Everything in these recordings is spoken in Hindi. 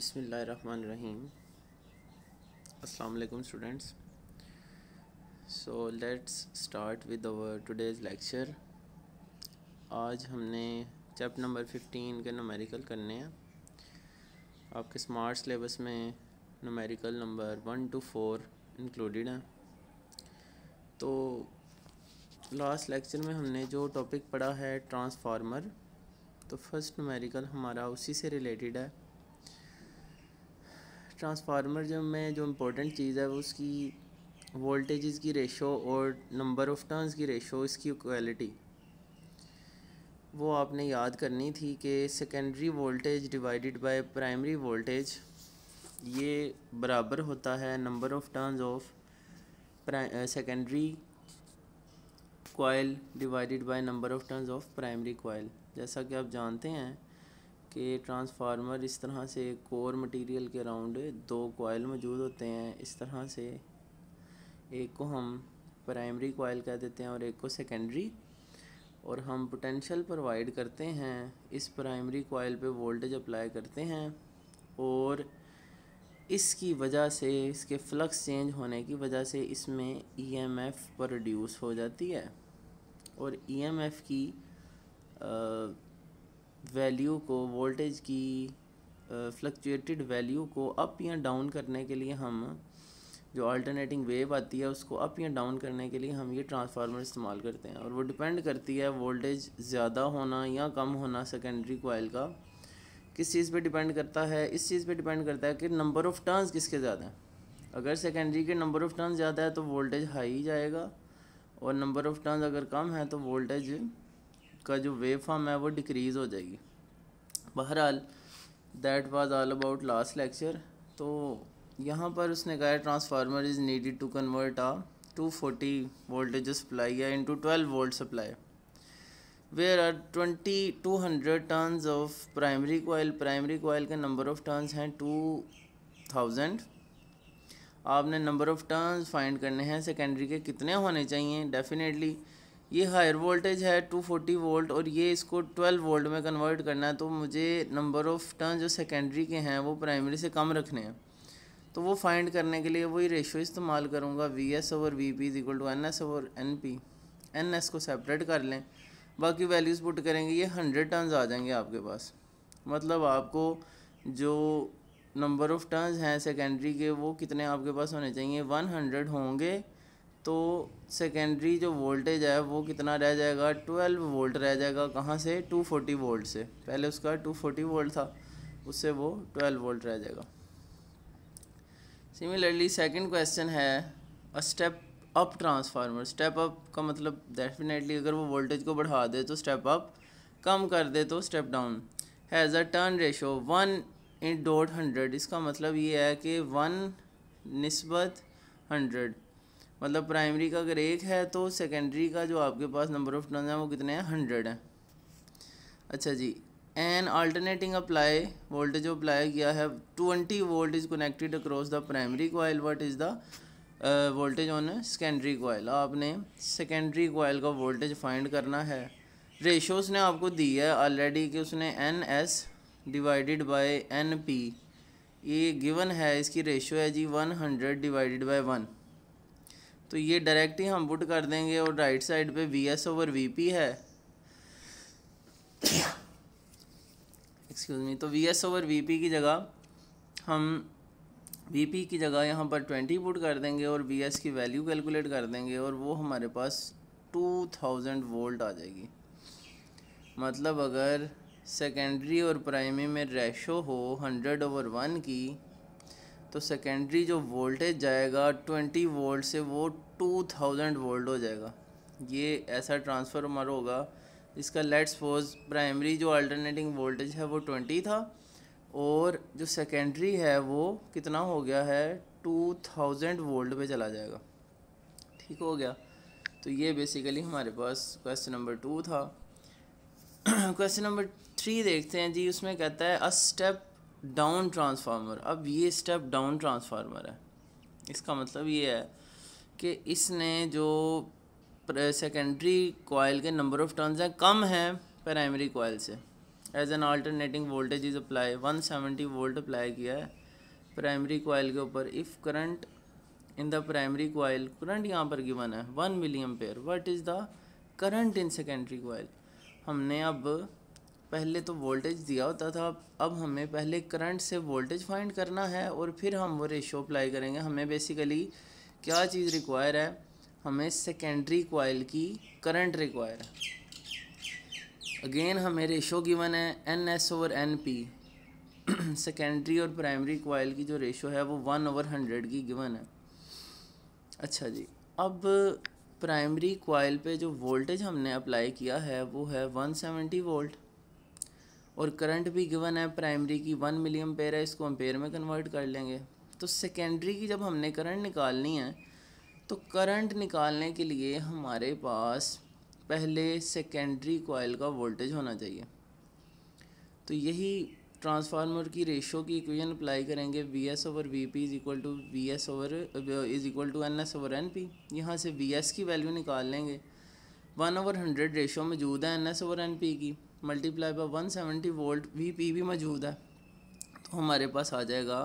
Bismillahirrahmanirrahim. Assalamu alaikum students. So let's start with our today's आज हमने चैप्टर नंबर फिफ्टीन के नमेरिकल करने हैं आपके स्मार्ट सिलेबस में numerical number one two four included हैं तो लास्ट लेक्चर में हमने जो टॉपिक पढ़ा है ट्रांसफार्मर तो फर्स्ट नमेरिकल हमारा उसी से रिलेटेड है ट्रांसफार्मर जो में जो इम्पोर्टेंट चीज़ है उसकी वोल्टेजेस की रेशो और नंबर ऑफ टर्न्स की रेशो इसकी क्वालिटी वो आपने याद करनी थी कि secondary voltage divided by primary voltage ये बराबर होता है number of turns of secondary coil divided by number of turns of primary coil जैसा कि आप जानते हैं कि ट्रांसफार्मर इस तरह से कोर मटेरियल के अराउंड दो कोयल मौजूद होते हैं इस तरह से एक को हम प्राइमरी कोयल कह देते हैं और एक को सेकेंडरी और हम पोटेंशियल प्रोवाइड करते हैं इस प्राइमरी कोयल पे वोल्टेज अप्लाई करते हैं और इसकी वजह से इसके फ्लक्स चेंज होने की वजह से इसमें ईएमएफ e प्रोड्यूस हो जाती है और ईएमएफ e की आ, वैल्यू को वोल्टेज की फ्लक्चुएटेड वैल्यू को अप या डाउन करने के लिए हम जो अल्टरनेटिंग वेव आती है उसको अप या डाउन करने के लिए हम ये ट्रांसफार्मर इस्तेमाल करते हैं और वो डिपेंड करती है वोल्टेज ज़्यादा होना या कम होना सेकेंडरी कोयल का किस चीज़ पे डिपेंड करता है इस चीज़ पे डिपेंड करता है कि नंबर ऑफ़ टर्न्स किसके ज़्यादा हैं अगर सेकेंडरी के नंबर ऑफ़ टर्न ज़्यादा है तो वोल्टेज हाई जाएगा और नंबर ऑफ़ टर्न अगर कम है तो वोल्टेज का जो वेव फॉर्म है वो डिक्रीज़ हो जाएगी बहरहाल that was all about last lecture तो यहाँ पर उसने कहा transformer is needed to convert a 240 voltage supply into twelve volt supply where are twenty two hundred turns of primary coil primary coil के नंबर ऑफ टर्न्स हैं टू थाउजेंड आपने नंबर ऑफ टर्न्स फाइंड करने हैं सेकेंडरी के कितने होने चाहिए डेफिनेटली ये हायर वोल्टेज है 240 वोल्ट और ये इसको 12 वोल्ट में कन्वर्ट करना है तो मुझे नंबर ऑफ टर्न जो सेकेंडरी के हैं वो प्राइमरी से कम रखने हैं तो वो फाइंड करने के लिए वही रेशो इस्तेमाल करूँगा V S over V P is equal to N S over N P N S को सेपरेट कर लें बाकी वैल्यूज़ पुट करेंगे ये हंड्रेड टर्न्स आ जाएंगे आपके पास मतलब आपको जो नंबर ऑफ़ टर्न्स हैं सेकेंडरी के वो कितने आपके पास होने चाहिए वन हंड्रेड होंगे तो सेकेंडरी जो वोल्टेज है वो कितना रह जाएगा 12 वोल्ट रह जाएगा कहाँ से 240 वोल्ट से पहले उसका 240 वोल्ट था उससे वो 12 वोल्ट रह जाएगा सिमिलरली सेकेंड क्वेश्चन है a step up transformer step up का मतलब डेफिनेटली अगर वो वोल्टेज को बढ़ा दे तो स्टेप अप कम कर दे तो step down has a turn ratio one in dot hundred इसका मतलब ये है कि वन नस्बत हंड्रेड मतलब प्राइमरी का अगर एक है तो सेकेंडरी का जो आपके पास नंबर ऑफ टर्न है वो कितने हैं हंड्रेड हैं अच्छा जी an alternating apply voltage apply किया है twenty volt is connected across the primary coil what is the voltage on secondary coil आपने सेकेंडरी कोयल का वोल्टेज फाइंड करना है रेशो उसने आपको दी है ऑलरेडी कि उसने N S divided by N P ये गिवन है इसकी रेशो है जी one hundred divided by one तो ये डायरेक्ट ही हम पुट कर देंगे और राइट साइड पे V S over V P है एक्सक्यूज़ मी तो V S over V P की जगह हम वी पी की जगह यहाँ पर ट्वेंटी पुट कर देंगे और वी एस की वैल्यू कैलकुलेट कर देंगे और वो हमारे पास टू थाउजेंड वोल्ट आ जाएगी मतलब अगर सेकेंडरी और प्राइमरी में रेशो हो हंड्रेड ओवर वन की तो सेकेंडरी जो वोल्टेज जाएगा ट्वेंटी वोल्ट से वो टू थाउजेंड वोल्ट हो जाएगा ये ऐसा ट्रांसफार्मर होगा इसका लेट सपोज प्राइमरी जो अल्टरनेटिंग वोल्टेज है वो ट्वेंटी था और जो सेकेंडरी है वो कितना हो गया है टू थाउजेंड वोल्ट पे चला जाएगा ठीक हो गया तो ये बेसिकली हमारे पास क्वेश्चन नंबर टू था क्वेश्चन नंबर थ्री देखते हैं जी उसमें कहता है अ स्टेप डाउन ट्रांसफार्मर अब ये स्टेप डाउन ट्रांसफार्मर है इसका मतलब ये है कि इसने जो सेकेंडरी कोयल के नंबर ऑफ टर्न्स हैं कम हैं प्राइमरी कोयल से as an alternating voltage is apply one seventy volt apply किया है प्राइमरी कोयल के ऊपर if current in the primary coil current यहाँ पर गिवन है one milliampere what is the current in secondary coil हमने अब पहले तो वोल्टेज दिया होता था अब हमें पहले करंट से वोल्टेज फाइंड करना है और फिर हम वो रेशो अप्लाई करेंगे हमें बेसिकली क्या चीज़ रिक्वायर है हमें सेकेंडरी कोयल की करंट रिक्वायर है अगेन हमें रेशो गिवन है N S over N P secondary और प्राइमरी कोयल की जो रेशो है वो वन ओवर हंड्रेड की गिवन है अच्छा जी अब प्राइमरी कोयल पे जो वोल्टेज हमने अप्लाई किया है वो है 170 वोल्ट और करंट भी गिवन है प्राइमरी की वन मिलियम पेयर है इसको एम्पेयर में कन्वर्ट कर लेंगे तो सेकेंडरी की जब हमने करंट निकालनी है तो करंट निकालने के लिए हमारे पास पहले सेकेंडरी कोयल का वोल्टेज होना चाहिए तो यही ट्रांसफार्मर की रेशो की इक्वेशन अप्लाई करेंगे V S over V P is equal to V S over is equal to N S over N P यहाँ से वी एस की वैल्यू निकाल लेंगे वन ओवर हंड्रेड रेशो मौजूद है N S over N P की multiply by one seventy volt V P भी मौजूद है तो हमारे पास आ जाएगा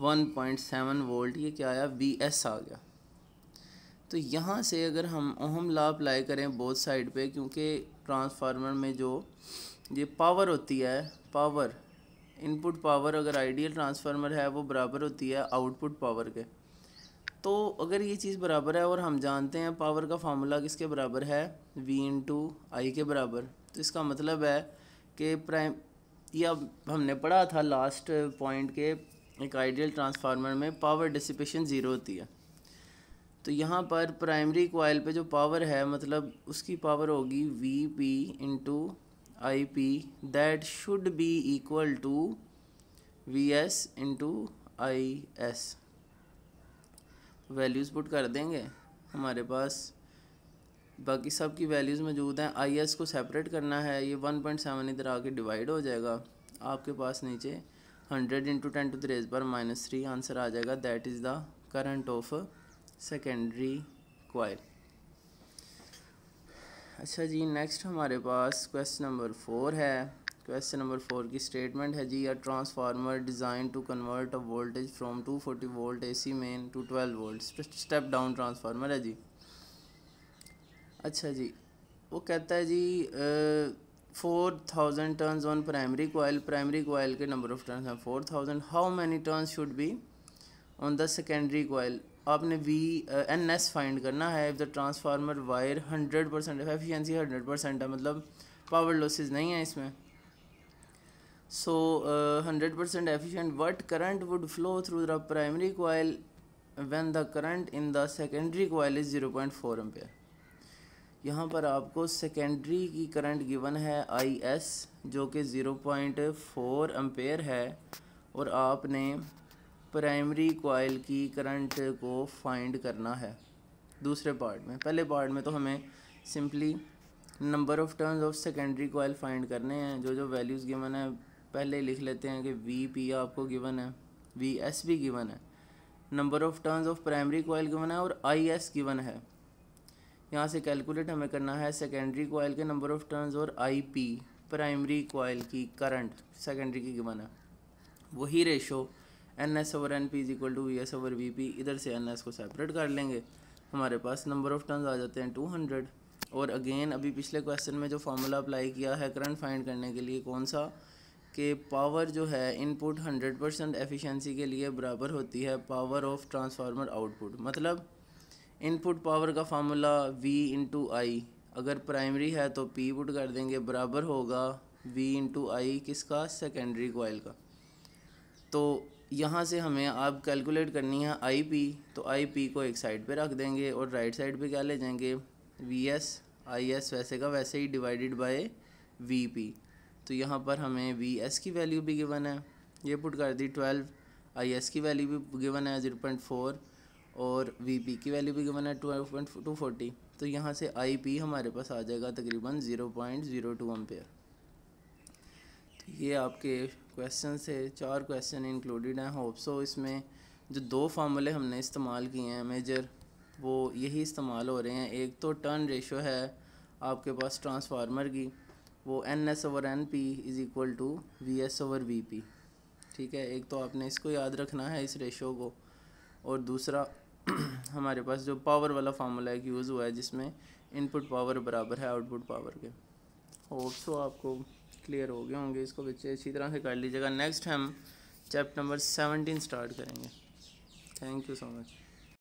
वन पॉइंट सेवन वोल्ट ये क्या आया वी एस आ गया तो यहाँ से अगर हम ओहम ला अप्लाई करें बोथ साइड पे क्योंकि ट्रांसफार्मर में जो ये पावर होती है पावर इनपुट पावर अगर आइडियल ट्रांसफार्मर है वो बराबर होती है आउटपुट पावर के तो अगर ये चीज़ बराबर है और हम जानते हैं पावर का फार्मूला किसके बराबर है वी इन टू आई के बराबर तो इसका मतलब है कि प्राइम या अब हमने पढ़ा था लास्ट पॉइंट के एक आइडियल ट्रांसफार्मर में पावर डिसिपेशन ज़ीरो होती है तो यहाँ पर प्राइमरी कोयल पे जो पावर है मतलब उसकी पावर होगी V P into I P that should be equal to V S into I S values put कर देंगे हमारे पास बाकी सब की वैल्यूज़ मौजूद हैं आई एस को सेपरेट करना है ये वन पॉइंट सेवन इधर आके डिवाइड हो जाएगा आपके पास नीचे hundred into ten to the power minus three answer आ जाएगा that is the current of secondary coil अच्छा जी नेक्स्ट हमारे पास क्वेश्चन नंबर फोर है क्वेश्चन नंबर फोर की स्टेटमेंट है जी a transformer design to convert a voltage from 240 volt C main to 12 volt step down transformer है जी अच्छा जी वो कहता है जी four thousand turns on primary coil primary coil के नंबर ऑफ टर्न्स हैं four thousand how many turns should be on the secondary coil आपने वी एन एस फाइंड करना है if the transformer were hundred percent efficiency hundred percent है मतलब पावर लॉसेज नहीं है इसमें so hundred percent efficient what current would flow through the primary coil when the current in the secondary coil is zero point four ampere यहाँ पर आपको सेकेंडरी की करंट गिवन है आई एस जो कि ज़ीरो पॉइंट फोर एम्पेयर है और आपने प्राइमरी कोयल की करंट को फाइंड करना है दूसरे पार्ट में पहले पार्ट में तो हमें simply number of turns of secondary coil find करने हैं जो जो वैल्यूज़ गिवन है पहले लिख लेते हैं कि वी पी आपको गिवन है वी एस भी गिवन है number of turns of primary coil given है और आई एस गिवन है यहाँ से कैलकुलेट हमें करना है सेकेंडरी कोयल के नंबर ऑफ टर्न्स और आई पी प्राइमरी कोयल की करंट सेकेंडरी की गिवन है वही ratio N S over N P is equal to V S over V P इधर से एन एस को सेपरेट कर लेंगे हमारे पास नंबर ऑफ टर्न्स आ जाते हैं टू हंड्रेड और अगेन अभी पिछले क्वेश्चन में जो फार्मूला अप्लाई किया है करंट फाइंड करने के लिए कौन सा कि पावर जो है इनपुट हंड्रेड परसेंट एफिशेंसी के लिए बराबर होती है पावर ऑफ ट्रांसफार्मर आउटपुट मतलब इनपुट पावर का फार्मूला V इंटू आई अगर प्राइमरी है तो P पुट कर देंगे बराबर होगा V इंटू आई किसका सेकेंडरी कोयल का तो यहाँ से हमें आप कैलकुलेट करनी है आई पी तो आई पी को एक साइड पे रख देंगे और राइट साइड पे क्या ले जाएंगे वी एस आई एस वैसे का वैसे ही डिवाइडेड बाय वी पी तो यहाँ पर हमें वी एस की वैल्यू भी गिवन है ये पुट कर दी ट्वेल्व आई एस की वैल्यू भी गिवन है ज़ीरो पॉइंट फोर और वी पी की वैल्यू भी गिवन है ट्वेल्व पॉइंट टू फोर्टी तो यहाँ से आई पी हमारे पास आ जाएगा तकरीबन zero point zero two ampere तो ये आपके क्वेश्चन से चार क्वेश्चन इंक्लूडेड हैं होप सो इसमें जो दो फार्मूले हमने इस्तेमाल किए हैं मेजर वो यही इस्तेमाल हो रहे हैं एक तो टर्न रेशो है आपके पास ट्रांसफार्मर की वो N S over N P is equal to V S over V P ठीक है एक तो आपने इसको याद रखना है इस रेशो को और दूसरा हमारे पास जो पावर वाला फार्मूला एक यूज़ हुआ है जिसमें इनपुट पावर बराबर है आउटपुट पावर के होप सो आपको क्लियर हो गए होंगे इसको बच्चे इसी तरह से कर लीजिएगा नेक्स्ट हम चैप्टर नंबर सेवनटीन स्टार्ट करेंगे थैंक यू सो मच